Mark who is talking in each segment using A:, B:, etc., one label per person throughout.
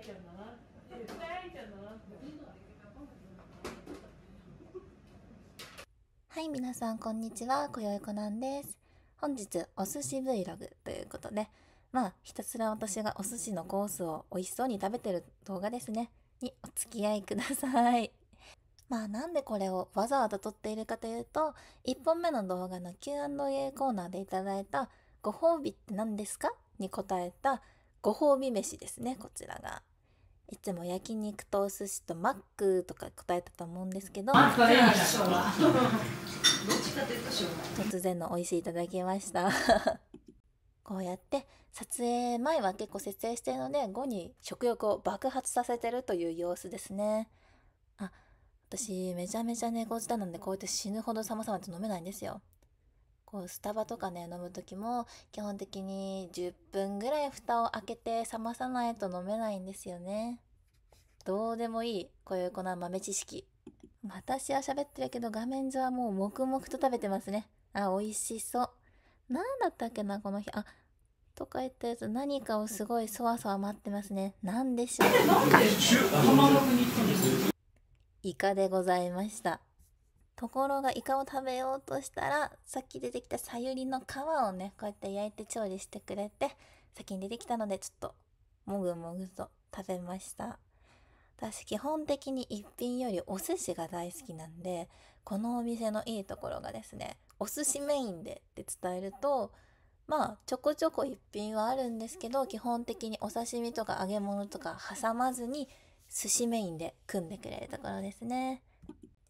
A: 愛ちゃんだな絶対愛ちゃんだなはい皆さんこんにちはこよいこなんです本日お寿司 Vlog ということでまあひたすら私がお寿司のコースを美味しそうに食べてる動画ですねにお付き合いください まあなんでこれをわざわざ撮っているかというと、1本目の動画の Q&A コーナーでいただいたご褒美って何ですかに答えたご褒美飯ですね、こちらが。いつも焼肉とお寿司とマックとか答えたと思うんですけど突然の美味しいいただきましたこうやって撮影前は結構設営してるので後に食欲を爆発させてるという様子ですねあ私めちゃめちゃ猫舌なんでこうやって死ぬほど様々と飲めないんですよこうスタバとかね飲む時も基本的に10分ぐらい蓋を開けて冷まさないと飲めないんですよねどうでもいい、こうこな豆知識。私は喋ってるけど、画面上はもう黙々と食べてますね。あ、美味しそう。何だったっけな、この日。あ、とか言ったやつ、何かをすごいそわそわ待ってますね。なんでしょう。イカでございました。ところがイカを食べようとしたら、さっき出てきたさゆりの皮をね、こうやって焼いて調理してくれて、先に出てきたので、ちょっと、もぐもぐと食べました。私基本的に一品よりお寿司が大好きなんでこのお店のいいところがですねお寿司メインでって伝えるとまあちょこちょこ一品はあるんですけど基本的にお刺身とか揚げ物とか挟まずに寿司メインで組んでくれるところですね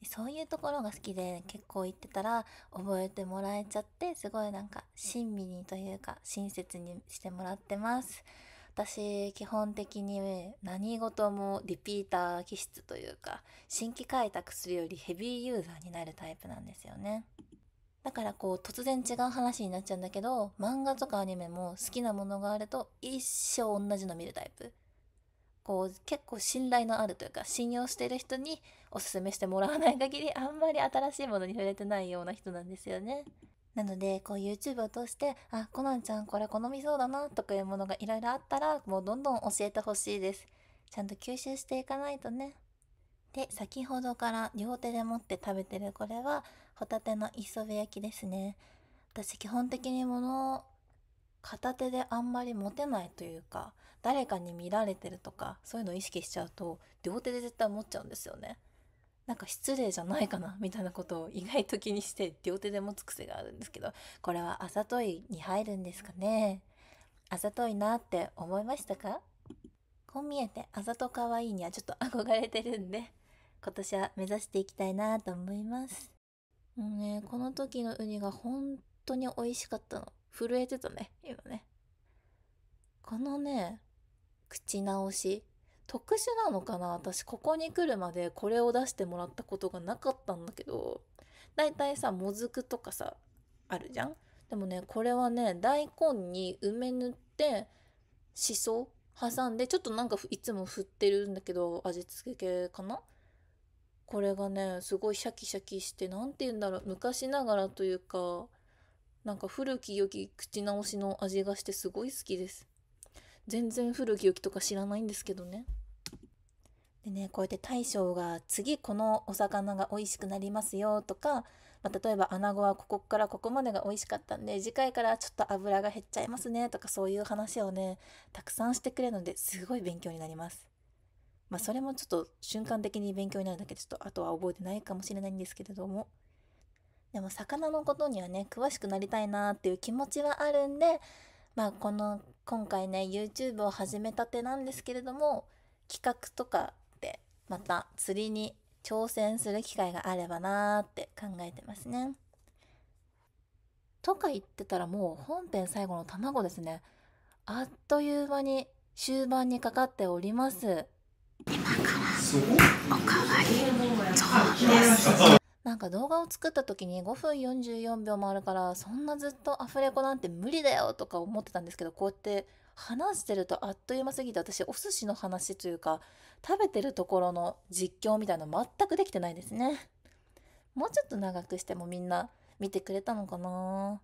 A: そういうところが好きで結構行ってたら覚えてもらえちゃってすごいなんか親身にというか親切にしてもらってます。私基本的に何事もリピーター気質というか新規開拓するよりヘビーユーザーになるタイプなんですよねだからこう突然違う話になっちゃうんだけど漫画とかアニメも好きなものがあると一生同じの見るタイプこう結構信頼のあるというか信用してる人におすすめしてもらわない限りあんまり新しいものに触れてないような人なんですよねなので、こう YouTube を通して、あ、コナンちゃんこれ好みそうだなとかいうものがいろいろあったら、もうどんどん教えてほしいです。ちゃんと吸収していかないとね。で、先ほどから両手で持って食べてるこれは、ホタテの磯辺焼きですね。私基本的に物を片手であんまり持てないというか、誰かに見られてるとか、そういうのを意識しちゃうと、両手で絶対持っちゃうんですよね。なんか失礼じゃないかなみたいなことを意外と気にして両手で持つ癖があるんですけどこれはあざといに入るんですかねあざといなって思いましたかこう見えてあざとかわいいにはちょっと憧れてるんで今年は目指していきたいなと思いますもうねこの時のウニが本当に美味しかったの震えてたね今ねこのね口直し特殊なのかな私ここに来るまでこれを出してもらったことがなかったんだけどだいたいさもずくとかさあるじゃんでもねこれはね大根に梅塗ってしそ挟んでちょっとなんかいつも振ってるんだけど味付け系かなこれがねすごいシャキシャキして何て言うんだろう昔ながらというかなんか古き良き口直しの味がしてすごい好きです全然古き良きとか知らないんですけどねでね、こうやって大将が次このお魚が美味しくなりますよとか、まあ、例えばアナゴはここからここまでが美味しかったんで次回からちょっと油が減っちゃいますねとかそういう話をねたくさんしてくれるのですごい勉強になります。まあ、それもちょっと瞬間的に勉強になるだけでちょっとあとは覚えてないかもしれないんですけれどもでも魚のことにはね詳しくなりたいなっていう気持ちはあるんでまあこの今回ね YouTube を始めたてなんですけれども企画とかまた釣りに挑戦する機会があればなーって考えてますね。とか言ってたらもう本編最後の卵ですね。あっという間に終盤にかかっております。今からおかわりです。なんか動画を作った時に5分44秒もあるからそんなずっとアフレコなんて無理だよとか思ってたんですけどこうやって話してるとあっという間すぎて私お寿司の話というか食べてるところの実況みたいなの全くできてないですねもうちょっと長くしてもみんな見てくれたのかな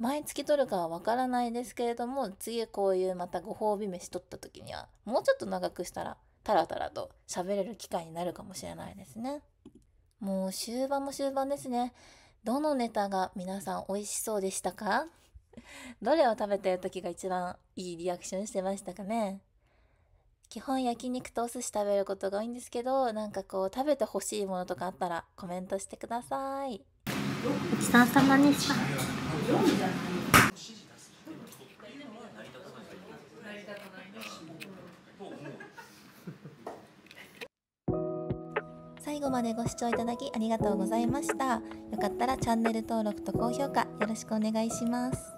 A: 毎月撮るかはわからないですけれども次こういうまたご褒美飯撮った時にはもうちょっと長くしたらタラタラと喋れる機会になるかもしれないですね。もう終盤も終盤ですね。どのネタが皆さん美味しそうでしたかどれを食べてる時が一番いいリアクションしてましたかね基本焼肉とお寿司食べることが多いんですけど、なんかこう食べてほしいものとかあったらコメントしてください。ごちそうさまでした。最後までご視聴いただきありがとうございました。よかったらチャンネル登録と高評価よろしくお願いします。